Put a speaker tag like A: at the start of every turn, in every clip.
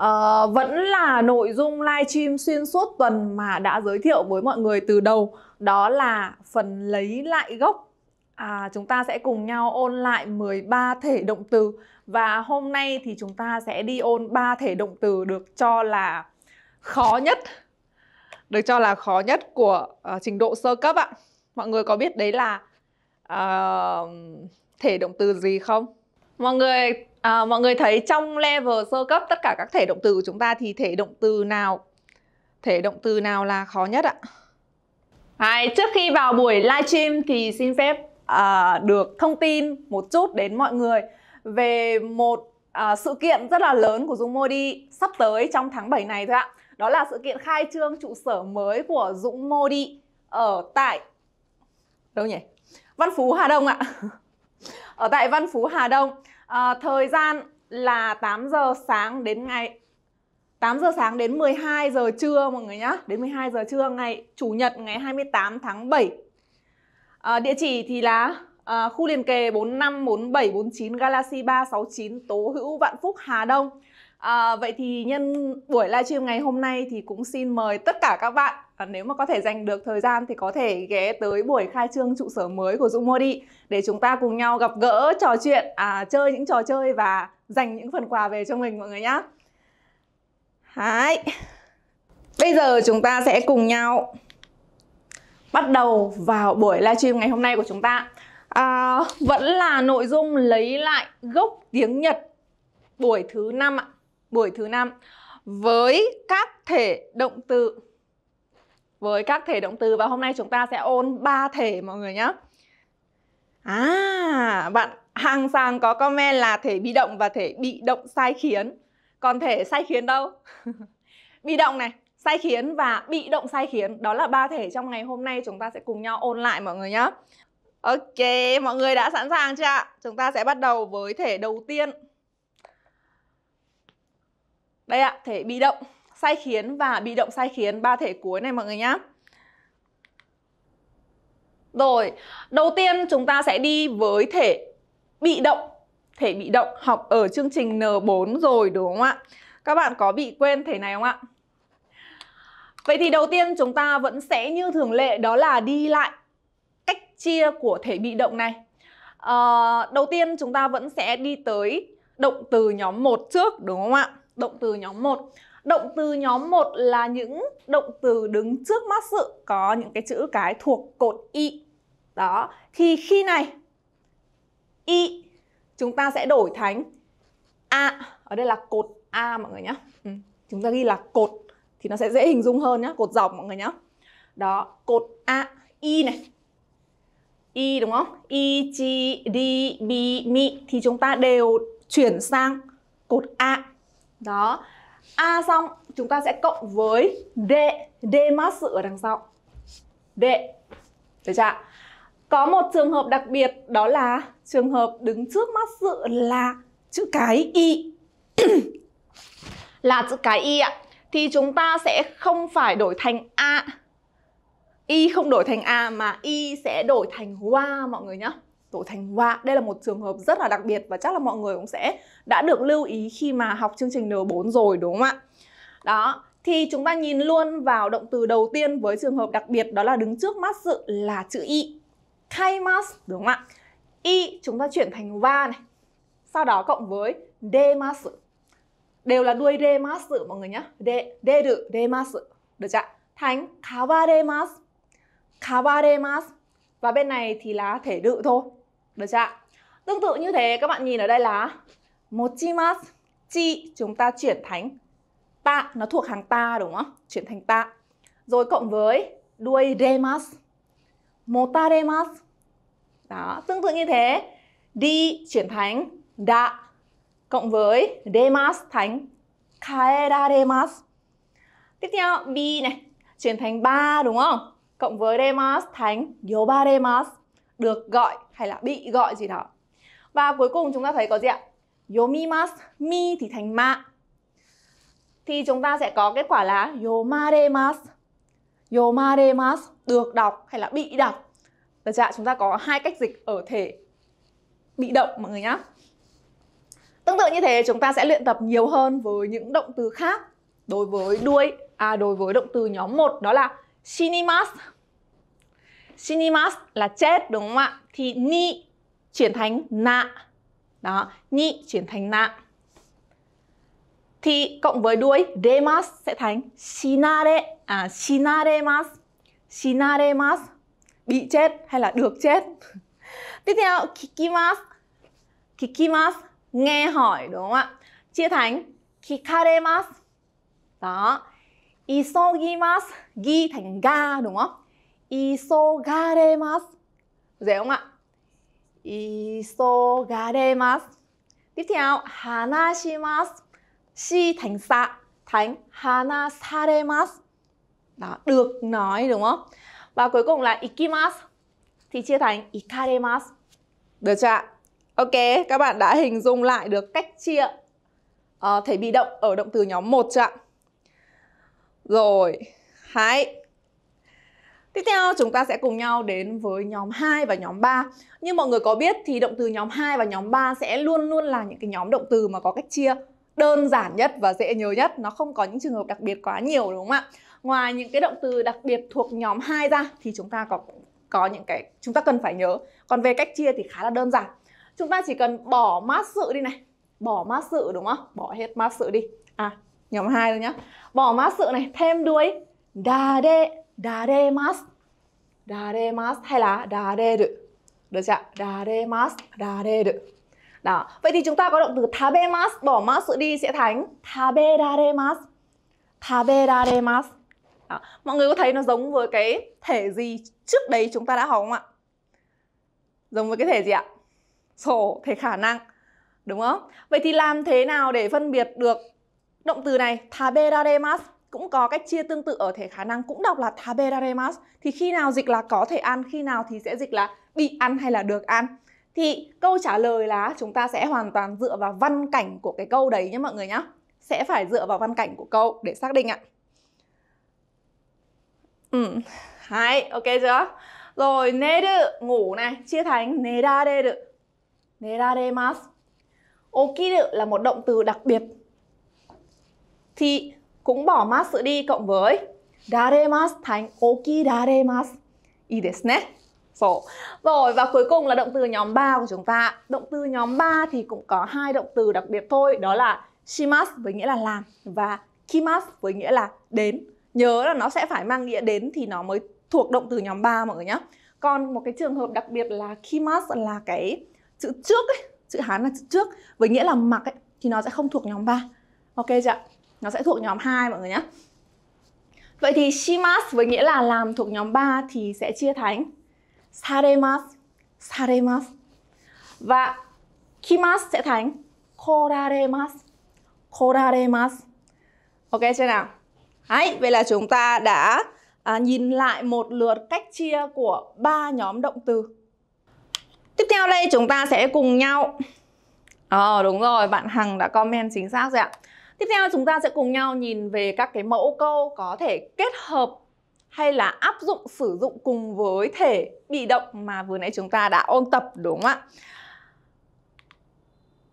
A: uh, vẫn là nội dung livestream xuyên suốt tuần mà đã giới thiệu với mọi người từ đầu đó là phần lấy lại gốc à, chúng ta sẽ cùng nhau ôn lại 13 thể động từ và hôm nay thì chúng ta sẽ đi ôn 3 thể động từ được cho là khó nhất được cho là khó nhất của uh, trình độ sơ cấp ạ mọi người có biết đấy là uh, thể động từ gì không mọi người À, mọi người thấy trong level sơ cấp tất cả các thể động từ của chúng ta thì thể động từ nào thể động từ nào là khó nhất ạ? Đấy, trước khi vào buổi livestream thì xin phép uh, được thông tin một chút đến mọi người về một uh, sự kiện rất là lớn của Dung Modi sắp tới trong tháng 7 này thôi ạ. Đó là sự kiện khai trương trụ sở mới của Dũng Modi ở tại đâu nhỉ? Văn Phú Hà Đông ạ. ở tại Văn Phú Hà Đông à, thời gian là 8 giờ sáng đến ngày 8 giờ sáng đến 12 giờ trưa mọi người nhá Đến 12 giờ trưa ngày Chủ nhật ngày 28 tháng 7 à, ờ, Địa chỉ thì là à, khu liền kề 454749 Galaxy 369 Tố Hữu Vạn Phúc Hà Đông À, vậy thì nhân buổi livestream ngày hôm nay thì cũng xin mời tất cả các bạn à, nếu mà có thể dành được thời gian thì có thể ghé tới buổi khai trương trụ sở mới của Dũng đi để chúng ta cùng nhau gặp gỡ, trò chuyện, à, chơi những trò chơi và dành những phần quà về cho mình mọi người nhé. Hai. Bây giờ chúng ta sẽ cùng nhau bắt đầu vào buổi livestream ngày hôm nay của chúng ta. À, vẫn là nội dung lấy lại gốc tiếng Nhật buổi thứ năm ạ buổi thứ năm với các thể động từ. Với các thể động từ và hôm nay chúng ta sẽ ôn ba thể mọi người nhé. À, bạn hàng sàng có comment là thể bị động và thể bị động sai khiến. Còn thể sai khiến đâu? bị động này, sai khiến và bị động sai khiến. Đó là ba thể trong ngày hôm nay chúng ta sẽ cùng nhau ôn lại mọi người nhé. Ok, mọi người đã sẵn sàng chưa ạ? Chúng ta sẽ bắt đầu với thể đầu tiên. Đây ạ, thể bị động sai khiến và bị động sai khiến ba thể cuối này mọi người nhá. Rồi, đầu tiên chúng ta sẽ đi với thể bị động. Thể bị động học ở chương trình N4 rồi đúng không ạ? Các bạn có bị quên thể này không ạ? Vậy thì đầu tiên chúng ta vẫn sẽ như thường lệ đó là đi lại cách chia của thể bị động này. À, đầu tiên chúng ta vẫn sẽ đi tới động từ nhóm 1 trước đúng không ạ? động từ nhóm 1. Động từ nhóm 1 là những động từ đứng trước mắt sự có những cái chữ cái thuộc cột y. Đó, thì khi này y chúng ta sẽ đổi thành a. Ở đây là cột a mọi người nhé. Ừ. Chúng ta ghi là cột thì nó sẽ dễ hình dung hơn nhé, cột dọc mọi người nhé, Đó, cột a y này Y đúng không? I, G, D, B, Mi Thì chúng ta đều chuyển sang cột A đó. A xong chúng ta sẽ cộng với D, D mát sự ở đằng sau. D. Được chưa? Có một trường hợp đặc biệt đó là trường hợp đứng trước mát sự là chữ cái y. là chữ cái y ạ. Thì chúng ta sẽ không phải đổi thành a. Y không đổi thành a mà y sẽ đổi thành hoa mọi người nhé tổ thành họa. Đây là một trường hợp rất là đặc biệt và chắc là mọi người cũng sẽ đã được lưu ý khi mà học chương trình N4 rồi đúng không ạ? Đó, thì chúng ta nhìn luôn vào động từ đầu tiên với trường hợp đặc biệt đó là đứng trước mắt sự là chữ y. Kaimas đúng không ạ? Y chúng ta chuyển thành va này. Sau đó cộng với demasu. Đều là đuôi demasu mọi người nhé. De, deru demasu. Được chưa? Thành kawaremasu. Kawaremasu và bên này thì là thể tự thôi được chưa ạ tương tự như thế các bạn nhìn ở đây là mochimas chi chúng ta chuyển thành ta nó thuộc hàng ta đúng không chuyển thành ta rồi cộng với đuôi demas remas demas đó tương tự như thế đi chuyển thành đã cộng với demas thành demas tiếp theo bi này chuyển thành ba đúng không cộng với demos thánh yobademos được gọi hay là bị gọi gì đó. Và cuối cùng chúng ta thấy có gì ạ? Yomimas, mi thì thành ma. Thì chúng ta sẽ có kết quả là yomademas. Yomademas được đọc hay là bị đọc. Được chưa ạ? Chúng ta có hai cách dịch ở thể bị động mọi người nhá. Tương tự như thế chúng ta sẽ luyện tập nhiều hơn với những động từ khác đối với đuôi à đối với động từ nhóm 1 đó là Sinimas, sinimas là chết đúng không ạ? Thì ni chuyển thành na Đó, ni chuyển thành na Thì cộng với đuôi demas sẽ thành shinare À, shinaremas Shinaremas Bị chết hay là được chết Tiếp theo, kikimas Kikimas Nghe hỏi đúng không ạ? Chia thành kikaremas Đó, isogimasu, gi thành ga đúng không? isogaremasu. Dễ không ạ? isogaremasu. Tiếp theo, hanashimasu. Si thành xạ, thành hanasaremasu. Đó, được nói đúng không? Và cuối cùng là ikimasu thì chia thành ikaremasu. Được chưa ạ? Ok, các bạn đã hình dung lại được cách chia uh, thể bị động ở động từ nhóm 1 chưa ạ? Rồi, hãy Tiếp theo chúng ta sẽ cùng nhau đến với nhóm 2 và nhóm 3. Như mọi người có biết thì động từ nhóm 2 và nhóm 3 sẽ luôn luôn là những cái nhóm động từ mà có cách chia đơn giản nhất và dễ nhớ nhất, nó không có những trường hợp đặc biệt quá nhiều đúng không ạ? Ngoài những cái động từ đặc biệt thuộc nhóm 2 ra thì chúng ta có có những cái chúng ta cần phải nhớ. Còn về cách chia thì khá là đơn giản. Chúng ta chỉ cần bỏ mát sự đi này, bỏ mát sự đúng không? Bỏ hết mát sự đi. À, Nhóm 2 thôi nhá. Bỏ má sự này, thêm đuôi. Dare đê, đà đê mát. hay là đà được. Được chưa? Đà đê mát, được. Đó. Vậy thì chúng ta có động từ tabe mas, bỏ má sự đi sẽ thành tabe đà đê Tabe đà đê Đó. Mọi người có thấy nó giống với cái thể gì trước đấy chúng ta đã học không ạ? Giống với cái thể gì ạ? Sổ, thể khả năng. Đúng không? Vậy thì làm thế nào để phân biệt được Động từ này taberaremas cũng có cách chia tương tự ở thể khả năng cũng đọc là taberaremas thì khi nào dịch là có thể ăn, khi nào thì sẽ dịch là bị ăn hay là được ăn. Thì câu trả lời là chúng ta sẽ hoàn toàn dựa vào văn cảnh của cái câu đấy nhé mọi người nhé. Sẽ phải dựa vào văn cảnh của câu để xác định ạ. Ừ, hay, ok chưa? Rồi, neru, ngủ này, chia thành nerareru, neraremasu. Okiru là một động từ đặc biệt thì cũng bỏ mas đi cộng với daremasu thành okiraremasu. Ý desu ne. So. Rồi và cuối cùng là động từ nhóm 3 của chúng ta. Động từ nhóm 3 thì cũng có hai động từ đặc biệt thôi, đó là shimasu với nghĩa là làm và kimasu với nghĩa là đến. Nhớ là nó sẽ phải mang nghĩa đến thì nó mới thuộc động từ nhóm 3 mọi người nhé. Còn một cái trường hợp đặc biệt là kimasu là cái chữ trước ấy, chữ Hán là chữ trước với nghĩa là mặc ấy thì nó sẽ không thuộc nhóm 3. Ok chưa ạ? Nó sẽ thuộc nhóm 2 mọi người nhé. Vậy thì shimas với nghĩa là làm thuộc nhóm 3 thì sẽ chia thành saremas, saremas và kimas sẽ thành koraremas, koraremas. Ok chưa nào? Đấy, vậy là chúng ta đã à, nhìn lại một lượt cách chia của ba nhóm động từ. Tiếp theo đây chúng ta sẽ cùng nhau Ờ à, đúng rồi, bạn Hằng đã comment chính xác rồi ạ. Tiếp theo chúng ta sẽ cùng nhau nhìn về các cái mẫu câu có thể kết hợp hay là áp dụng sử dụng cùng với thể bị động mà vừa nãy chúng ta đã ôn tập đúng không ạ?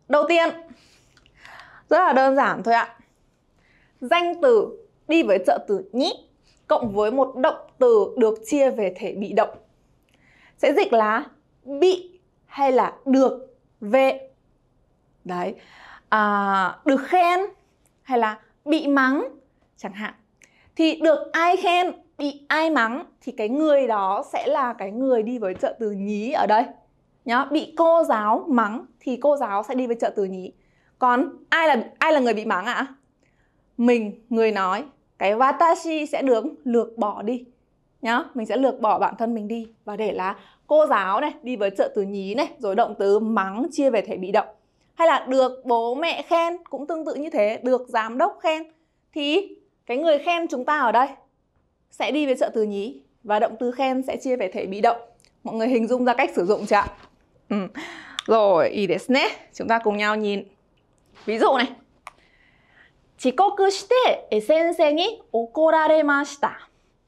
A: Đầu tiên, rất là đơn giản thôi ạ. Danh từ đi với trợ từ nhĩ cộng với một động từ được chia về thể bị động. Sẽ dịch là bị hay là được về. Đấy. À, được khen hay là bị mắng chẳng hạn thì được ai khen bị ai mắng thì cái người đó sẽ là cái người đi với trợ từ nhí ở đây nhá bị cô giáo mắng thì cô giáo sẽ đi với trợ từ nhí còn ai là ai là người bị mắng ạ à? mình người nói cái watashi sẽ được lược bỏ đi nhá mình sẽ lược bỏ bản thân mình đi và để là cô giáo này đi với trợ từ nhí này rồi động từ mắng chia về thể bị động hay là được bố mẹ khen cũng tương tự như thế được giám đốc khen thì cái người khen chúng ta ở đây sẽ đi về trợ từ nhí và động từ khen sẽ chia về thể bị động mọi người hình dung ra cách sử dụng chưa ạ ừ. rồi ý desu chúng ta cùng nhau nhìn ví dụ này e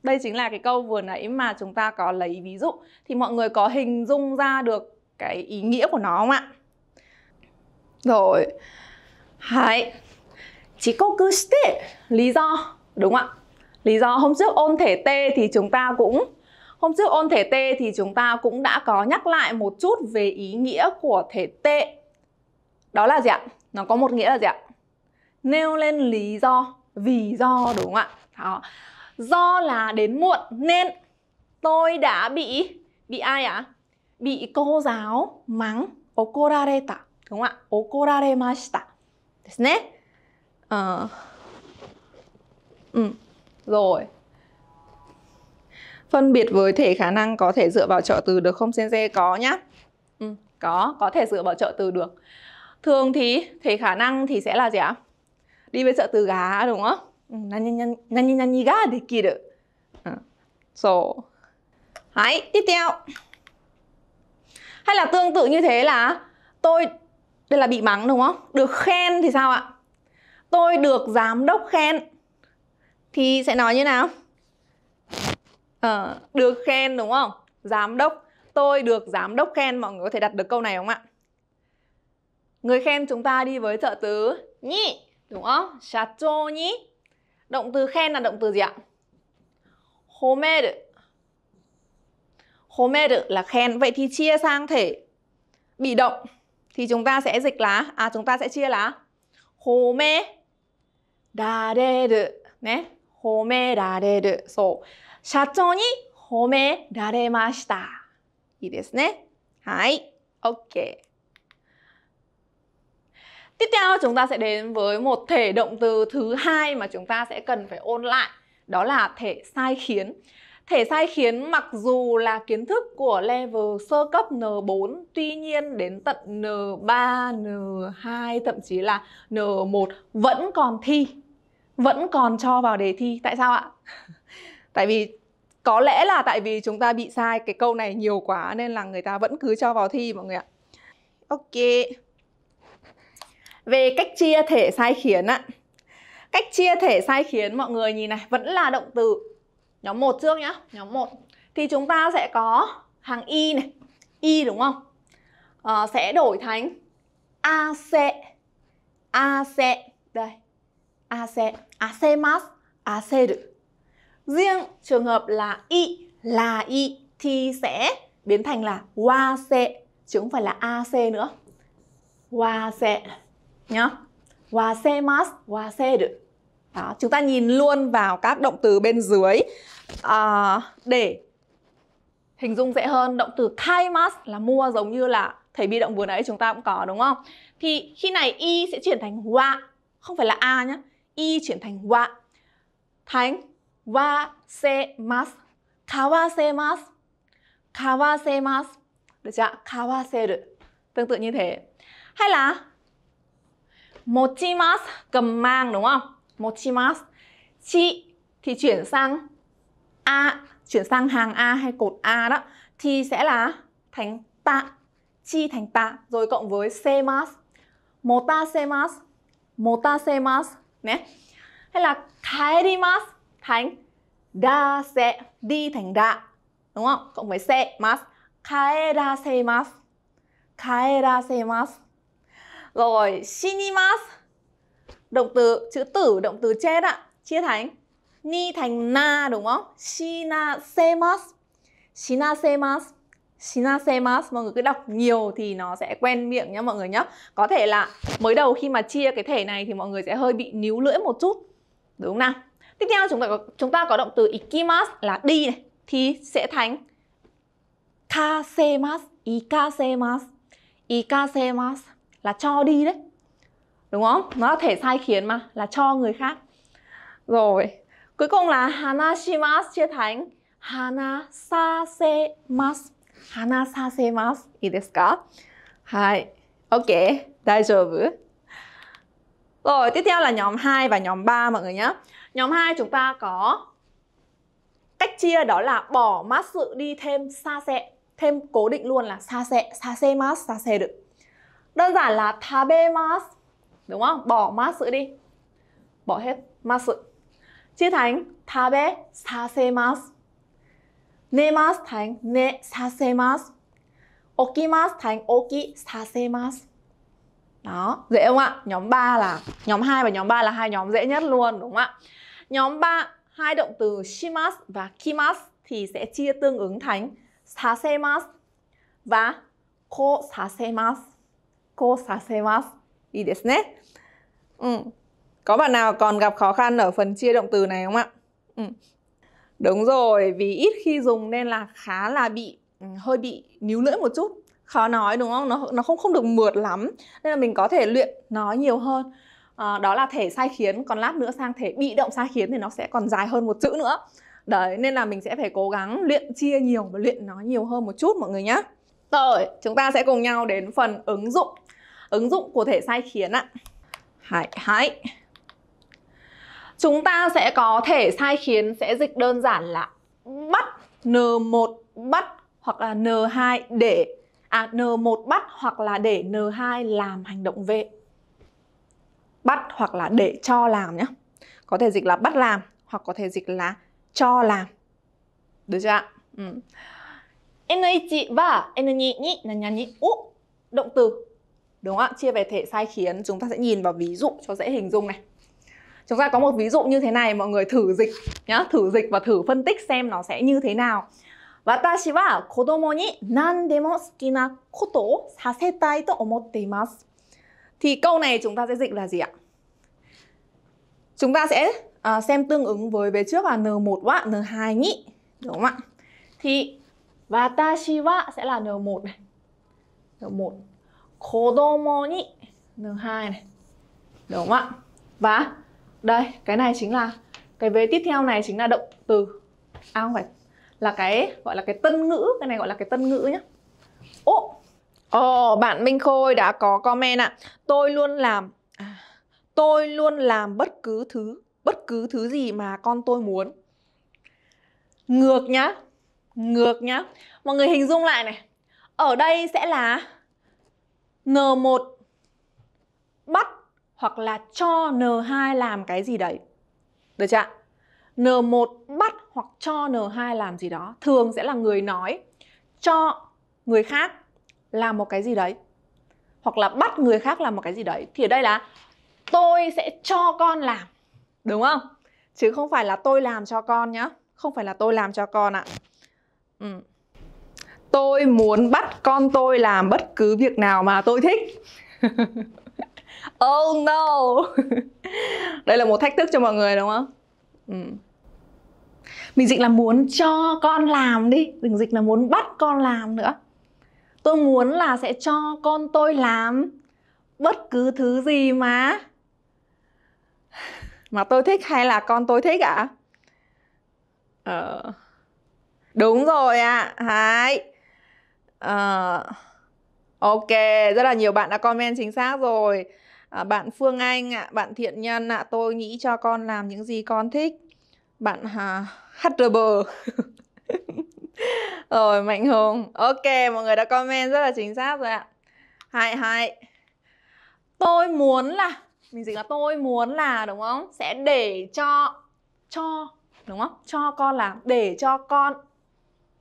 A: Đây chính là cái câu vừa nãy mà chúng ta có lấy ví dụ thì mọi người có hình dung ra được cái ý nghĩa của nó không ạ? Rồi. Hãy. Chỉ có cứ stay. Lý do. Đúng không ạ? Lý do hôm trước ôn thể T thì chúng ta cũng Hôm trước ôn thể T thì chúng ta cũng đã có nhắc lại một chút về ý nghĩa của thể T. Đó là gì ạ? Nó có một nghĩa là gì ạ? Nêu lên lý do, vì do đúng không ạ? Đó. Do là đến muộn nên tôi đã bị bị ai ạ? À? Bị cô giáo mắng okorareta đúng không ạ? okoraremashita ですね。Ờ. Ừ. Rồi. Phân biệt với thể khả năng có thể dựa vào trợ từ được không sense có nhá. Ừ, có, có thể dựa vào trợ từ được. Thường thì thể khả năng thì sẽ là gì ạ? Đi với trợ từ gá đúng không? Nani nani nani nani ga dekiru. So. Hãy tiếp theo. Hay là tương tự như thế là tôi đây là bị mắng đúng không? Được khen thì sao ạ? Tôi được giám đốc khen Thì sẽ nói như nào? À, được khen đúng không? Giám đốc Tôi được giám đốc khen Mọi người có thể đặt được câu này không ạ? Người khen chúng ta đi với trợ từ Nhị Đúng không? Shacho nhị Động từ khen là động từ gì ạ? Homeru Homeru là khen Vậy thì chia sang thể Bị động thì chúng ta sẽ dịch là à chúng ta sẽ chia là hồ hồ nè home dareru ね褒められるそう社長に褒められましたいいですねはい OK Tiếp theo chúng ta sẽ đến với một thể động từ thứ hai mà chúng ta sẽ cần phải ôn lại đó là thể sai khiến Thể sai khiến mặc dù là kiến thức của level sơ cấp N4 Tuy nhiên đến tận N3, N2 thậm chí là N1 vẫn còn thi Vẫn còn cho vào đề thi Tại sao ạ? tại vì có lẽ là tại vì chúng ta bị sai cái câu này nhiều quá Nên là người ta vẫn cứ cho vào thi mọi người ạ Ok Về cách chia thể sai khiến ạ Cách chia thể sai khiến mọi người nhìn này Vẫn là động từ Nhóm 1 trước nhá, nhóm 1 Thì chúng ta sẽ có hàng Y này Y đúng không? À, sẽ đổi thành AC AC Đây AC AC mas AC được Riêng trường hợp là Y là Y thì sẽ biến thành là WC chứ không phải là AC nữa WC nhá WC mas WC được đó, chúng ta nhìn luôn vào các động từ bên dưới à, để hình dung dễ hơn. Động từ kaimas là mua giống như là thể bi động vừa nãy chúng ta cũng có đúng không? Thì khi này y sẽ chuyển thành wa, không phải là a nhé Y chuyển thành wa. Thành wa se mas, kawa se mas, kawa se mas. Được chưa? Kawa se Tương tự như thế. Hay là mochimas cầm mang đúng không? mochimas chị thì chuyển sang a chuyển sang hàng a hay cột a đó thì sẽ là thành ta chi thành ta rồi cộng với semas motasemas motasemas nhé hay là kaerimas thành da sẽ đi thành da đúng không cộng với se mas kaerasemas kaerasemas rồi shinimas động từ chữ tử động từ chết ạ chia thành ni thành na đúng không shina semas shina semas Shinasemas, mọi người cứ đọc nhiều thì nó sẽ quen miệng nhá mọi người nhá Có thể là mới đầu khi mà chia cái thể này thì mọi người sẽ hơi bị níu lưỡi một chút Đúng không nào? Tiếp theo chúng ta có, chúng ta có động từ ikimas là đi này Thì sẽ thành kasemas, ikasemas Ikasemas là cho đi đấy đúng không nó có thể sai khiến mà là cho người khác rồi cuối cùng là hanashimasu chia thành hanasasemasu hanasasemasu いいですかはい ok 大丈夫 rồi tiếp theo là nhóm 2 và nhóm 3 mọi người nhé nhóm 2 chúng ta có cách chia đó là bỏ mát sự đi thêm xa xẹ thêm cố định luôn là xa xẹ xa xê mát xa xê được đơn giản là thabemasu đúng không? Bỏ ma sự đi. Bỏ hết ma sự. Chia thành tabe sasemasu. Nemasu thành ne sasemasu. Okimasu thành oki sasemasu. Đó, dễ không ạ? Nhóm 3 là nhóm 2 và nhóm 3 là hai nhóm dễ nhất luôn đúng không ạ? Nhóm 3 hai động từ shimas và kimas thì sẽ chia tương ứng thành sasemasu và ko sasemasu. Ko sasemasu. いいですね。Ừ. Có bạn nào còn gặp khó khăn ở phần chia động từ này không ạ? Ừ. Đúng rồi, vì ít khi dùng nên là khá là bị ừ, hơi bị níu lưỡi một chút khó nói đúng không nó nó không không được mượt lắm nên là mình có thể luyện nói nhiều hơn à, đó là thể sai khiến còn lát nữa sang thể bị động sai khiến thì nó sẽ còn dài hơn một chữ nữa đấy nên là mình sẽ phải cố gắng luyện chia nhiều và luyện nói nhiều hơn một chút mọi người nhé rồi chúng ta sẽ cùng nhau đến phần ứng dụng ứng dụng của thể sai khiến ạ. Hãy hãy. Chúng ta sẽ có thể sai khiến sẽ dịch đơn giản là bắt N1 bắt hoặc là N2 để à N1 bắt hoặc là để N2 làm hành động V. Bắt hoặc là để cho làm nhé. Có thể dịch là bắt làm hoặc có thể dịch là cho làm. Được chưa ạ? Ừ. N1 và N2 động từ Đúng không ạ? Chia về thể sai khiến chúng ta sẽ nhìn vào ví dụ cho dễ hình dung này. Chúng ta có một ví dụ như thế này mọi người thử dịch nhá, thử dịch và thử phân tích xem nó sẽ như thế nào. 私は子供に何でも好きなことをさせたいと思っています。Thì câu này chúng ta sẽ dịch là gì ạ? Chúng ta sẽ à, xem tương ứng với về trước là N1 và N2 nhị. Đúng không ạ? Thì Watashi wa sẽ là N1 này. N1 Kodomo ni N2 này Đúng không ạ? Và đây, cái này chính là Cái vế tiếp theo này chính là động từ À không phải Là cái gọi là cái tân ngữ Cái này gọi là cái tân ngữ nhá Ồ, Ồ, bạn Minh Khôi đã có comment ạ. À. Tôi luôn làm à, tôi luôn làm bất cứ thứ bất cứ thứ gì mà con tôi muốn. Ngược nhá. Ngược nhá. Mọi người hình dung lại này. Ở đây sẽ là N1 bắt hoặc là cho N2 làm cái gì đấy. Được chưa N1 bắt hoặc cho N2 làm gì đó thường sẽ là người nói cho người khác làm một cái gì đấy hoặc là bắt người khác làm một cái gì đấy thì ở đây là tôi sẽ cho con làm đúng không chứ không phải là tôi làm cho con nhá không phải là tôi làm cho con ạ ừ tôi muốn bắt con tôi làm bất cứ việc nào mà tôi thích oh no đây là một thách thức cho mọi người đúng không ừ. mình dịch là muốn cho con làm đi đừng dịch là muốn bắt con làm nữa tôi muốn là sẽ cho con tôi làm bất cứ thứ gì mà mà tôi thích hay là con tôi thích ạ à? ờ đúng rồi ạ à. hai Ờ, ok rất là nhiều bạn đã comment chính xác rồi à, bạn phương anh ạ bạn thiện nhân ạ tôi nghĩ cho con làm những gì con thích bạn hà hrb rồi mạnh hùng ok mọi người đã comment rất là chính xác rồi ạ hai hai tôi muốn là mình dịch là tôi muốn là đúng không sẽ để cho cho đúng không cho con làm để cho con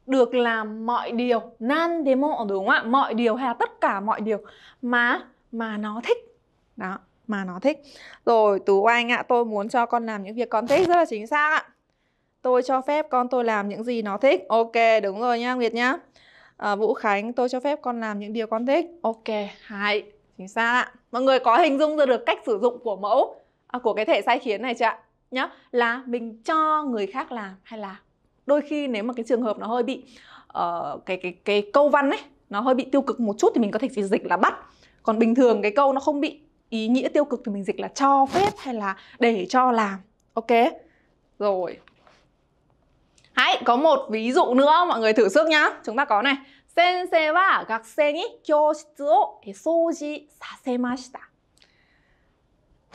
A: được làm mọi điều nan demo đúng không ạ mọi điều hay là tất cả mọi điều mà mà nó thích đó mà nó thích rồi tú anh ạ tôi muốn cho con làm những việc con thích rất là chính xác ạ tôi cho phép con tôi làm những gì nó thích ok đúng rồi nha nguyệt nhá à, vũ khánh tôi cho phép con làm những điều con thích ok hay chính xác ạ mọi người có hình dung ra được cách sử dụng của mẫu à, của cái thể sai khiến này chưa ạ nhá là mình cho người khác làm hay là đôi khi nếu mà cái trường hợp nó hơi bị uh, cái cái cái câu văn ấy nó hơi bị tiêu cực một chút thì mình có thể dịch là bắt còn bình thường cái câu nó không bị ý nghĩa tiêu cực thì mình dịch là cho phép hay là để cho làm ok rồi hãy có một ví dụ nữa mọi người thử sức nhá chúng ta có này sensei wa gakusei ni kyoshitsu o souji sasemashita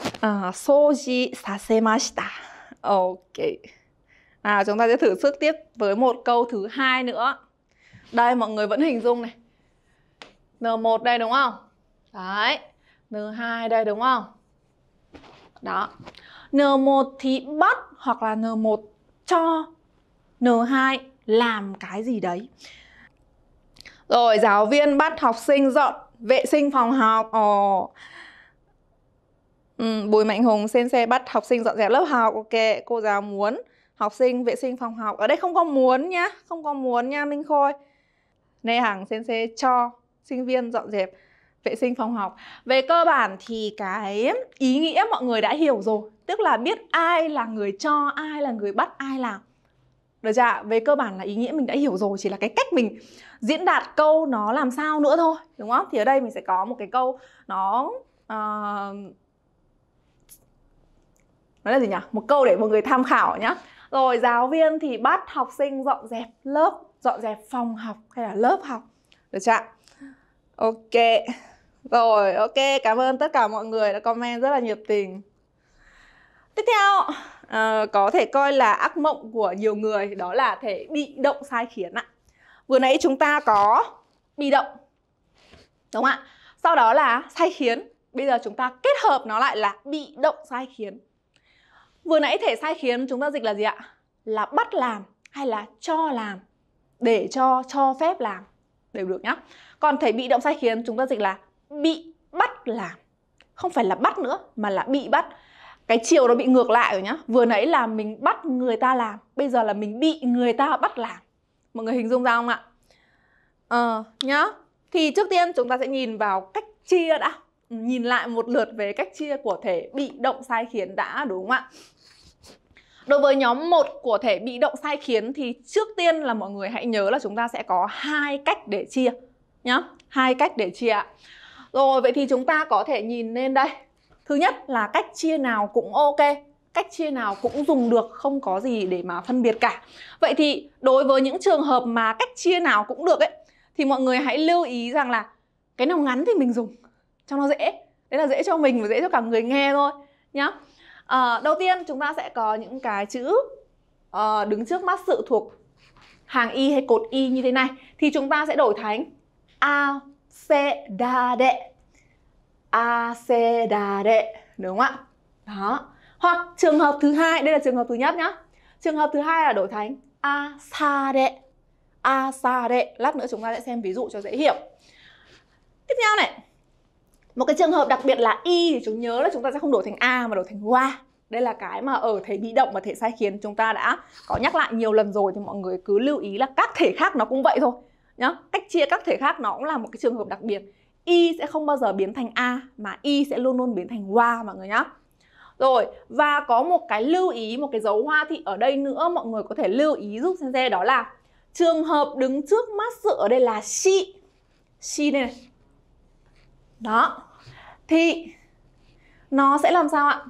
A: uh, à, souji sasemashita ok nào chúng ta sẽ thử sức tiếp với một câu thứ hai nữa đây mọi người vẫn hình dung này N1 đây đúng không? Đấy. N2 đây đúng không? Đó. N1 thì bắt hoặc là N1 cho N2 làm cái gì đấy. Rồi giáo viên bắt học sinh dọn vệ sinh phòng học. Ồ. Ừ, Bùi Mạnh Hùng xem xe bắt học sinh dọn dẹp lớp học. Ok, cô giáo muốn học sinh vệ sinh phòng học ở đây không có muốn nhá không có muốn nha minh khôi nay hàng sẽ cho sinh viên dọn dẹp vệ sinh phòng học về cơ bản thì cái ý nghĩa mọi người đã hiểu rồi tức là biết ai là người cho ai là người bắt ai làm được chưa ạ? Về cơ bản là ý nghĩa mình đã hiểu rồi Chỉ là cái cách mình diễn đạt câu nó làm sao nữa thôi Đúng không? Thì ở đây mình sẽ có một cái câu nó... Uh, ờ, nó là gì nhỉ? Một câu để mọi người tham khảo nhá rồi giáo viên thì bắt học sinh dọn dẹp lớp dọn dẹp phòng học hay là lớp học được chưa ok rồi ok cảm ơn tất cả mọi người đã comment rất là nhiệt tình tiếp theo à, có thể coi là ác mộng của nhiều người đó là thể bị động sai khiến ạ vừa nãy chúng ta có bị động đúng không ạ sau đó là sai khiến bây giờ chúng ta kết hợp nó lại là bị động sai khiến Vừa nãy thể sai khiến chúng ta dịch là gì ạ? Là bắt làm hay là cho làm Để cho, cho phép làm Đều được nhá Còn thể bị động sai khiến chúng ta dịch là bị bắt làm Không phải là bắt nữa mà là bị bắt cái chiều nó bị ngược lại rồi nhá Vừa nãy là mình bắt người ta làm Bây giờ là mình bị người ta bắt làm Mọi người hình dung ra không ạ? Ờ, nhá Thì trước tiên chúng ta sẽ nhìn vào cách chia đã Nhìn lại một lượt về cách chia của thể bị động sai khiến đã đúng không ạ? Đối với nhóm 1 của thể bị động sai khiến thì trước tiên là mọi người hãy nhớ là chúng ta sẽ có hai cách để chia nhá, hai cách để chia ạ. Rồi vậy thì chúng ta có thể nhìn lên đây. Thứ nhất là cách chia nào cũng ok, cách chia nào cũng dùng được không có gì để mà phân biệt cả. Vậy thì đối với những trường hợp mà cách chia nào cũng được ấy thì mọi người hãy lưu ý rằng là cái nào ngắn thì mình dùng cho nó dễ. Đấy là dễ cho mình và dễ cho cả người nghe thôi nhá à, đầu tiên chúng ta sẽ có những cái chữ à, đứng trước mắt sự thuộc hàng y hay cột y như thế này thì chúng ta sẽ đổi thành a se da đệ a se da đệ đúng không ạ đó hoặc trường hợp thứ hai đây là trường hợp thứ nhất nhá trường hợp thứ hai là đổi thành a sa đệ a sa đệ lát nữa chúng ta sẽ xem ví dụ cho dễ hiểu tiếp theo này một cái trường hợp đặc biệt là y thì chúng nhớ là chúng ta sẽ không đổi thành a mà đổi thành wa đây là cái mà ở thể bị động và thể sai khiến chúng ta đã có nhắc lại nhiều lần rồi thì mọi người cứ lưu ý là các thể khác nó cũng vậy thôi nhá cách chia các thể khác nó cũng là một cái trường hợp đặc biệt y sẽ không bao giờ biến thành a mà y sẽ luôn luôn biến thành wa mọi người nhá rồi và có một cái lưu ý một cái dấu hoa thị ở đây nữa mọi người có thể lưu ý giúp sensei đó là trường hợp đứng trước mắt sự ở đây là she she đây này đó thì nó sẽ làm sao ạ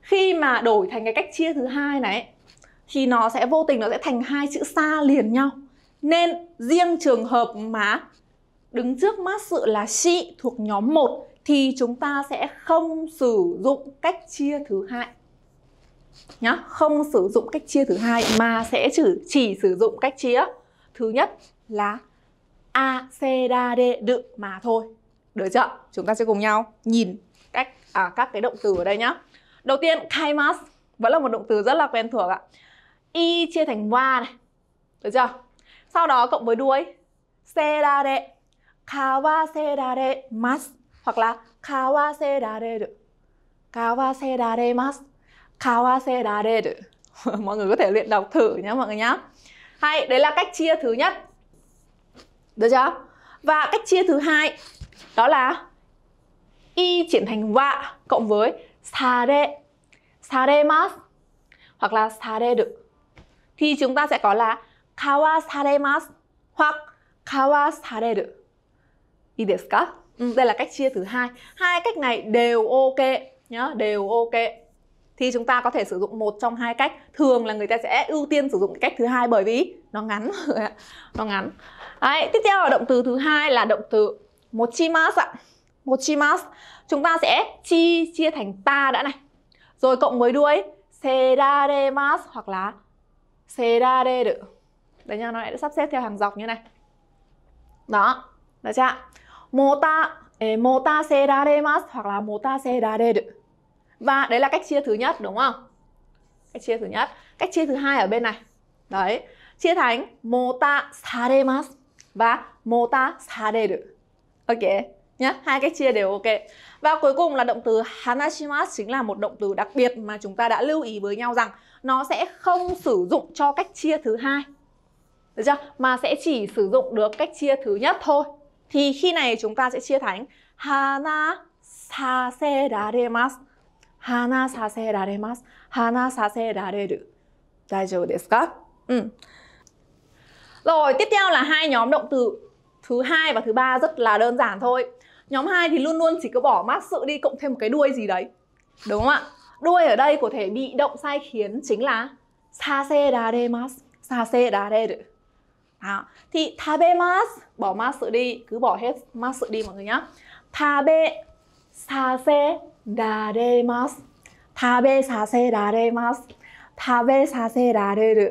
A: khi mà đổi thành cái cách chia thứ hai này thì nó sẽ vô tình nó sẽ thành hai chữ xa liền nhau nên riêng trường hợp mà đứng trước mát sự là chị thuộc nhóm 1 thì chúng ta sẽ không sử dụng cách chia thứ hai nhá không sử dụng cách chia thứ hai mà sẽ chỉ chỉ sử dụng cách chia thứ nhất là a c d d mà thôi được chưa? Chúng ta sẽ cùng nhau nhìn cách à, các cái động từ ở đây nhá. Đầu tiên, kaimas vẫn là một động từ rất là quen thuộc ạ. Y chia thành wa này. Được chưa? Sau đó cộng với đuôi serare, kawaserare mas hoặc là kawaserare được. Kawaserare mas, kawaserare được. mọi người có thể luyện đọc thử nhé mọi người nhá. Hay, đấy là cách chia thứ nhất. Được chưa? Và cách chia thứ hai đó là y chuyển thành wa cộng với sare saremasu hoặc là sare được thì chúng ta sẽ có là kawa saremasu hoặc kawa sare được y desu ka? đây là cách chia thứ hai. Hai cách này đều ok nhá, đều ok. Thì chúng ta có thể sử dụng một trong hai cách. Thường là người ta sẽ ưu tiên sử dụng cách thứ hai bởi vì nó ngắn. nó ngắn. Đấy, tiếp theo là động từ thứ hai là động từ mochimasu ạ. Mochimasu. Chúng ta sẽ chi chia thành ta đã này. Rồi cộng với đuôi seraremasu hoặc là serare được. Đấy nha, nó lại sắp xếp theo hàng dọc như này. Đó, được chưa ạ? Mota, mota seraremasu hoặc là mota serare được. Và đấy là cách chia thứ nhất đúng không? Cách chia thứ nhất. Cách chia thứ hai ở bên này. Đấy, chia thành mota saremasu và mota sareru. Ok nhá, hai cái chia đều ok. Và cuối cùng là động từ hanashimasu chính là một động từ đặc biệt mà chúng ta đã lưu ý với nhau rằng nó sẽ không sử dụng cho cách chia thứ hai. Được chưa? Mà sẽ chỉ sử dụng được cách chia thứ nhất thôi. Thì khi này chúng ta sẽ chia thành hana saseraremasu. Hana saseraremasu. Hana saserareru. Đại 丈夫ですか? Ừ. Rồi, tiếp theo là hai nhóm động từ thứ hai và thứ ba rất là đơn giản thôi nhóm hai thì luôn luôn chỉ có bỏ mát sự đi cộng thêm một cái đuôi gì đấy đúng không ạ đuôi ở đây có thể bị động sai khiến chính là sase daremasu sase dareru đó. thì tabemasu bỏ mát sự đi cứ bỏ hết mát sự đi mọi người nhá tabe sase daremasu tabe sase daremasu tabe sase dareru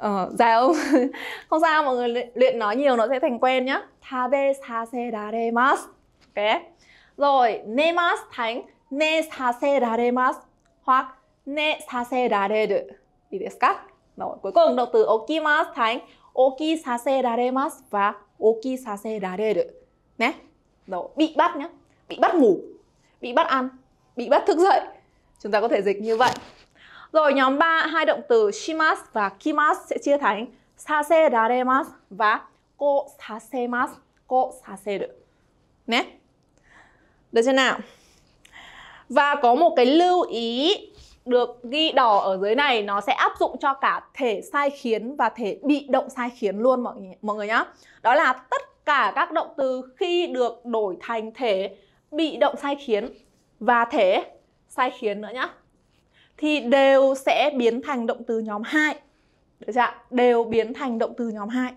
A: Ờ, dạ không? không sao, mọi người luyện, nói nhiều nó sẽ thành quen nhá. Tabe saseraremasu. Ok. Rồi, nemas thành ne saseraremasu hoặc ne saserareru. Ý Được ka? Rồi, cuối cùng động từ oki okimasu thành oki saseraremasu và oki saserareru. Nhé. Rồi, bị bắt nhá. Bị bắt ngủ, bị bắt ăn, bị bắt thức dậy. Chúng ta có thể dịch như vậy. Rồi nhóm 3, hai động từ shimas và kimas sẽ chia thành sase saseraremasu và cô sasemasu, cô saseru. Nè. Được chưa nào? Và có một cái lưu ý được ghi đỏ ở dưới này nó sẽ áp dụng cho cả thể sai khiến và thể bị động sai khiến luôn mọi người, mọi người nhá. Đó là tất cả các động từ khi được đổi thành thể bị động sai khiến và thể sai khiến nữa nhá thì đều sẽ biến thành động từ nhóm 2. Được chưa Đều biến thành động từ nhóm 2.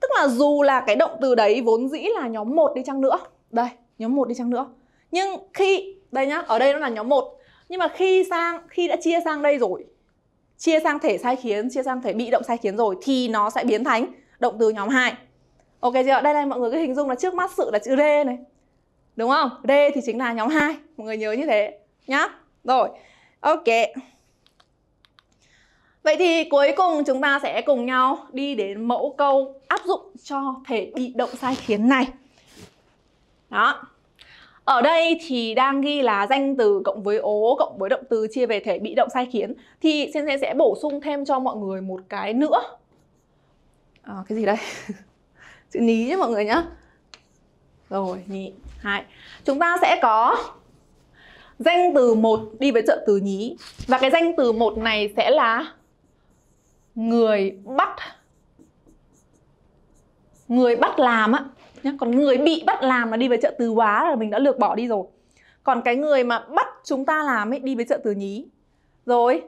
A: Tức là dù là cái động từ đấy vốn dĩ là nhóm 1 đi chăng nữa. Đây, nhóm 1 đi chăng nữa. Nhưng khi đây nhá, ở đây nó là nhóm 1. Nhưng mà khi sang khi đã chia sang đây rồi, chia sang thể sai khiến, chia sang thể bị động sai khiến rồi thì nó sẽ biến thành động từ nhóm 2. Ok chưa? Đây này mọi người cứ hình dung là trước mắt sự là chữ D này. Đúng không? D thì chính là nhóm 2. Mọi người nhớ như thế nhá. Rồi. Ok. Vậy thì cuối cùng chúng ta sẽ cùng nhau đi đến mẫu câu áp dụng cho thể bị động sai khiến này. Đó. Ở đây thì đang ghi là danh từ cộng với ố cộng với động từ chia về thể bị động sai khiến thì Sen sẽ, sẽ bổ sung thêm cho mọi người một cái nữa. À, cái gì đây? Chữ ní nhé mọi người nhá. Rồi, nhị, hai. Chúng ta sẽ có danh từ một đi với trợ từ nhí và cái danh từ một này sẽ là người bắt người bắt làm á nhá còn người bị bắt làm là đi với trợ từ quá là mình đã lược bỏ đi rồi còn cái người mà bắt chúng ta làm ấy đi với trợ từ nhí rồi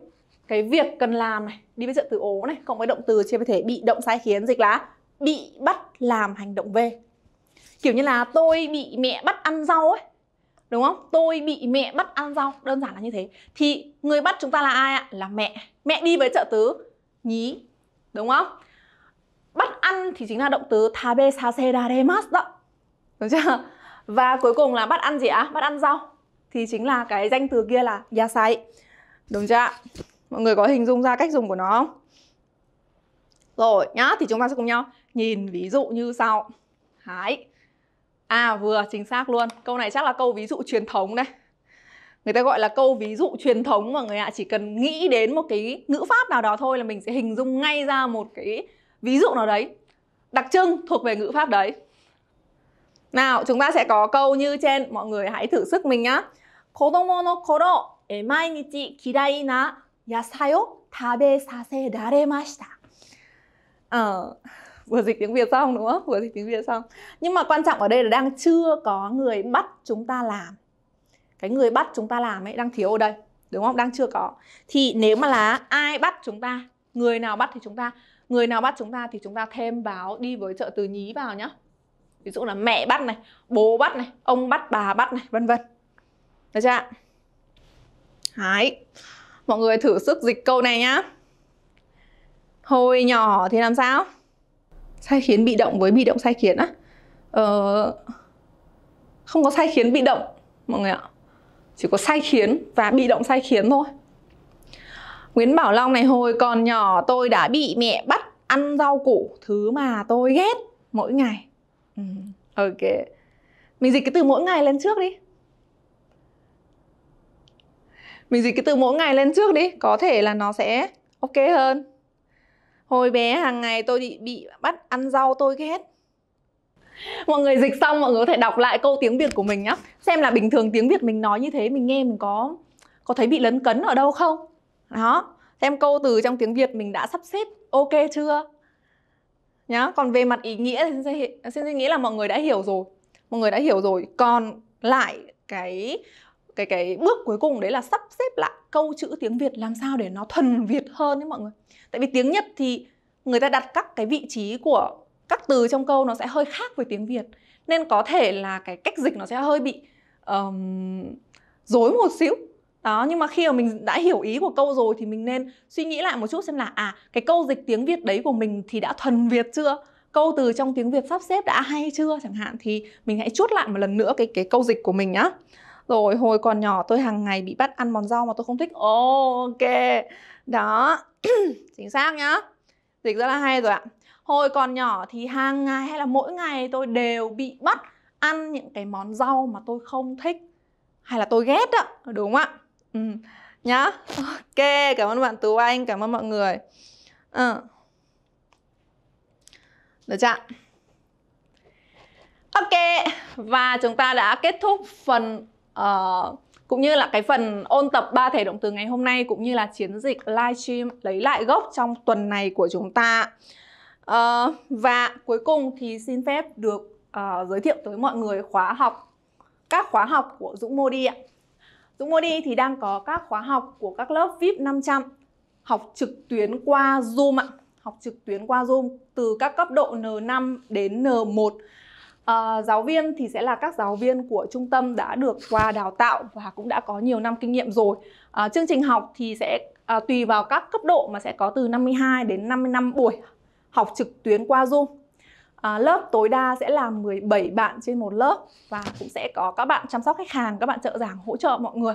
A: cái việc cần làm này đi với trợ từ ố này cộng với động từ chia với thể bị động sai khiến dịch là bị bắt làm hành động v kiểu như là tôi bị mẹ bắt ăn rau ấy đúng không? Tôi bị mẹ bắt ăn rau, đơn giản là như thế. Thì người bắt chúng ta là ai ạ? Là mẹ. Mẹ đi với trợ tứ nhí, đúng không? Bắt ăn thì chính là động từ thabe sase daremas đó. Đúng chưa? Và cuối cùng là bắt ăn gì ạ? Bắt ăn rau. Thì chính là cái danh từ kia là yasai. Đúng chưa ạ? Mọi người có hình dung ra cách dùng của nó không? Rồi nhá, thì chúng ta sẽ cùng nhau nhìn ví dụ như sau. Đấy. À vừa chính xác luôn Câu này chắc là câu ví dụ truyền thống đấy Người ta gọi là câu ví dụ truyền thống mà người ạ chỉ cần nghĩ đến một cái ngữ pháp nào đó thôi là mình sẽ hình dung ngay ra một cái ví dụ nào đấy đặc trưng thuộc về ngữ pháp đấy. Nào, chúng ta sẽ có câu như trên, mọi người hãy thử sức mình nhá. Kodomo no koro e mainichi kirai na yasai o tabe sase daremashita. Ờ, vừa dịch tiếng Việt xong đúng không? Vừa dịch tiếng Việt xong. Nhưng mà quan trọng ở đây là đang chưa có người bắt chúng ta làm. Cái người bắt chúng ta làm ấy đang thiếu ở đây, đúng không? Đang chưa có. Thì nếu mà là ai bắt chúng ta, người nào bắt thì chúng ta, người nào bắt chúng ta thì chúng ta thêm vào đi với trợ từ nhí vào nhá. Ví dụ là mẹ bắt này, bố bắt này, ông bắt, bà bắt này, vân vân. Được chưa ạ? Mọi người thử sức dịch câu này nhá. Hồi nhỏ thì làm sao? sai khiến bị động với bị động sai khiến á ờ, không có sai khiến bị động mọi người ạ chỉ có sai khiến và bị động sai khiến thôi Nguyễn Bảo Long này hồi còn nhỏ tôi đã bị mẹ bắt ăn rau củ thứ mà tôi ghét mỗi ngày ừ, ok mình dịch cái từ mỗi ngày lên trước đi mình dịch cái từ mỗi ngày lên trước đi có thể là nó sẽ ok hơn Hồi bé hàng ngày tôi bị, bị bắt ăn rau tôi ghét mọi người dịch xong mọi người có thể đọc lại câu tiếng việt của mình nhá xem là bình thường tiếng việt mình nói như thế mình nghe mình có có thấy bị lấn cấn ở đâu không đó xem câu từ trong tiếng việt mình đã sắp xếp ok chưa nhá còn về mặt ý nghĩa thì xin xin, xin nghĩ là mọi người đã hiểu rồi mọi người đã hiểu rồi còn lại cái cái cái bước cuối cùng đấy là sắp xếp lại câu chữ tiếng Việt làm sao để nó thuần Việt hơn đấy mọi người. Tại vì tiếng Nhật thì người ta đặt các cái vị trí của các từ trong câu nó sẽ hơi khác với tiếng Việt nên có thể là cái cách dịch nó sẽ hơi bị um, dối một xíu đó nhưng mà khi mà mình đã hiểu ý của câu rồi thì mình nên suy nghĩ lại một chút xem là à cái câu dịch tiếng việt đấy của mình thì đã thuần việt chưa câu từ trong tiếng việt sắp xếp đã hay chưa chẳng hạn thì mình hãy chuốt lại một lần nữa cái cái câu dịch của mình nhá rồi hồi còn nhỏ tôi hàng ngày bị bắt ăn món rau mà tôi không thích ok đó chính xác nhá dịch rất là hay rồi ạ hồi còn nhỏ thì hàng ngày hay là mỗi ngày tôi đều bị bắt ăn những cái món rau mà tôi không thích hay là tôi ghét đó đúng không ạ ừ nhá ok cảm ơn bạn tú anh cảm ơn mọi người ừ. được chưa ok và chúng ta đã kết thúc phần Ờ, cũng như là cái phần ôn tập ba thể động từ ngày hôm nay cũng như là chiến dịch livestream lấy lại gốc trong tuần này của chúng ta uh, và cuối cùng thì xin phép được uh, giới thiệu tới mọi người khóa học các khóa học của Dũng Modi ạ Dũng Modi thì đang có các khóa học của các lớp VIP 500 học trực tuyến qua Zoom ạ học trực tuyến qua Zoom từ các cấp độ N5 đến N1 à, giáo viên thì sẽ là các giáo viên của trung tâm đã được qua đào tạo và cũng đã có nhiều năm kinh nghiệm rồi à, chương trình học thì sẽ à, tùy vào các cấp độ mà sẽ có từ 52 đến 55 buổi học trực tuyến qua Zoom À, lớp tối đa sẽ là 17 bạn trên một lớp và cũng sẽ có các bạn chăm sóc khách hàng, các bạn trợ giảng hỗ trợ mọi người.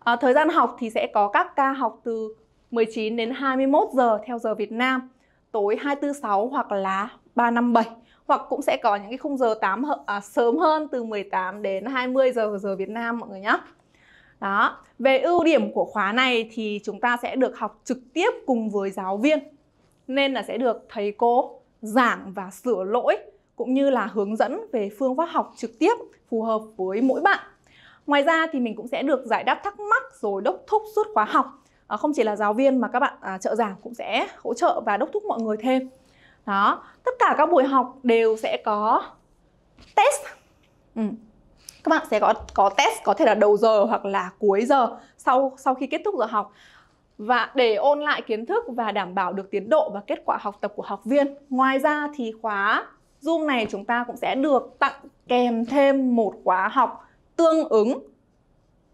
A: À, thời gian học thì sẽ có các ca học từ 19 đến 21 giờ theo giờ Việt Nam, tối 246 hoặc là 357 hoặc cũng sẽ có những cái khung giờ 8 à, sớm hơn từ 18 đến 20 giờ giờ Việt Nam mọi người nhé. Đó, về ưu điểm của khóa này thì chúng ta sẽ được học trực tiếp cùng với giáo viên nên là sẽ được thầy cô giảng và sửa lỗi cũng như là hướng dẫn về phương pháp học trực tiếp phù hợp với mỗi bạn. Ngoài ra thì mình cũng sẽ được giải đáp thắc mắc rồi đốc thúc suốt khóa học. À, không chỉ là giáo viên mà các bạn à, trợ giảng cũng sẽ hỗ trợ và đốc thúc mọi người thêm đó tất cả các buổi học đều sẽ có test ừ. các bạn sẽ có có test có thể là đầu giờ hoặc là cuối giờ sau sau khi kết thúc giờ học và để ôn lại kiến thức và đảm bảo được tiến độ và kết quả học tập của học viên. Ngoài ra thì khóa Zoom này chúng ta cũng sẽ được tặng kèm thêm một khóa học tương ứng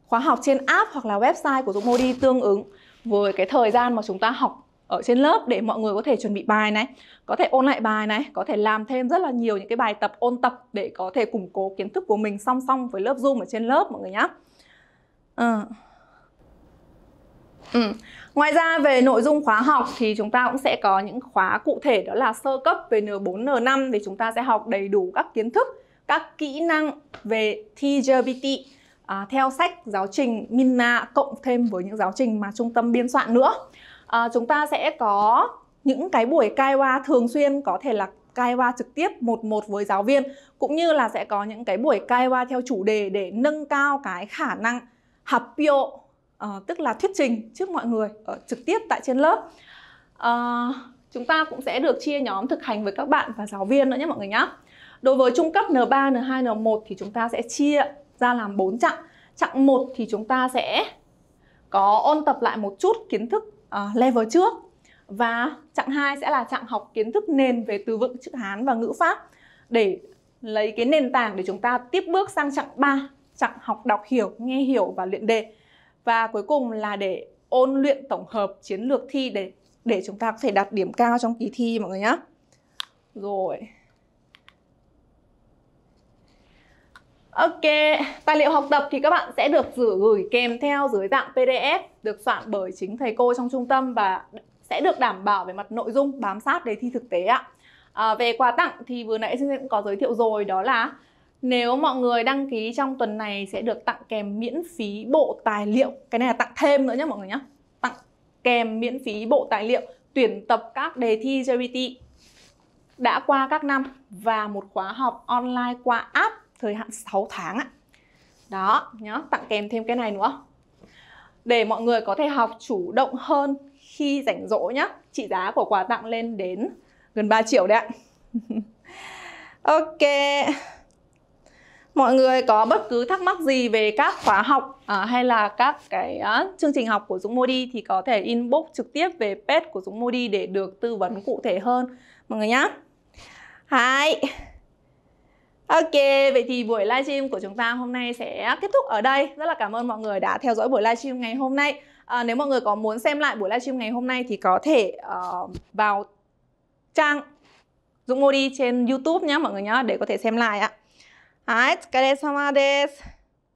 A: khóa học trên app hoặc là website của Zoom Modi tương ứng với cái thời gian mà chúng ta học ở trên lớp để mọi người có thể chuẩn bị bài này, có thể ôn lại bài này, có thể làm thêm rất là nhiều những cái bài tập ôn tập để có thể củng cố kiến thức của mình song song với lớp Zoom ở trên lớp mọi người nhé. Ừ, ờ. Ừ. Ngoài ra về nội dung khóa học thì chúng ta cũng sẽ có những khóa cụ thể đó là sơ cấp về N4, N5 thì chúng ta sẽ học đầy đủ các kiến thức, các kỹ năng về TGBT à, theo sách giáo trình Minna cộng thêm với những giáo trình mà trung tâm biên soạn nữa à, chúng ta sẽ có những cái buổi kaiwa thường xuyên có thể là kaiwa trực tiếp một một với giáo viên cũng như là sẽ có những cái buổi kaiwa theo chủ đề để nâng cao cái khả năng hapyo uh, ờ, tức là thuyết trình trước mọi người ở trực tiếp tại trên lớp uh, chúng ta cũng sẽ được chia nhóm thực hành với các bạn và giáo viên nữa nhé mọi người nhé đối với trung cấp N3, N2, N1 thì chúng ta sẽ chia ra làm 4 chặng chặng 1 thì chúng ta sẽ có ôn tập lại một chút kiến thức uh, level trước và chặng 2 sẽ là chặng học kiến thức nền về từ vựng chữ Hán và ngữ pháp để lấy cái nền tảng để chúng ta tiếp bước sang chặng 3, chặng học đọc hiểu, nghe hiểu và luyện đề. Và cuối cùng là để ôn luyện tổng hợp chiến lược thi để để chúng ta có thể đạt điểm cao trong kỳ thi mọi người nhé. Rồi. Ok, tài liệu học tập thì các bạn sẽ được gửi, kèm theo dưới dạng PDF được soạn bởi chính thầy cô trong trung tâm và sẽ được đảm bảo về mặt nội dung bám sát đề thi thực tế ạ. À, về quà tặng thì vừa nãy xin cũng có giới thiệu rồi đó là nếu mọi người đăng ký trong tuần này sẽ được tặng kèm miễn phí bộ tài liệu. Cái này là tặng thêm nữa nhé mọi người nhé. Tặng kèm miễn phí bộ tài liệu tuyển tập các đề thi JBT đã qua các năm và một khóa học online qua app thời hạn 6 tháng ạ. Đó, nhá, tặng kèm thêm cái này nữa. Để mọi người có thể học chủ động hơn khi rảnh rỗi nhá. Trị giá của quà tặng lên đến gần 3 triệu đấy ạ. ok. Mọi người có bất cứ thắc mắc gì về các khóa học à, hay là các cái uh, chương trình học của Dũng Modi thì có thể inbox trực tiếp về page của Dũng Modi để được tư vấn cụ thể hơn mọi người nhá. hai Ok, vậy thì buổi livestream của chúng ta hôm nay sẽ kết thúc ở đây. Rất là cảm ơn mọi người đã theo dõi buổi livestream ngày hôm nay. À, nếu mọi người có muốn xem lại buổi livestream ngày hôm nay thì có thể uh, vào trang Dũng Modi trên YouTube nhé mọi người nhé để có thể xem lại ạ. Right, お疲れ様です。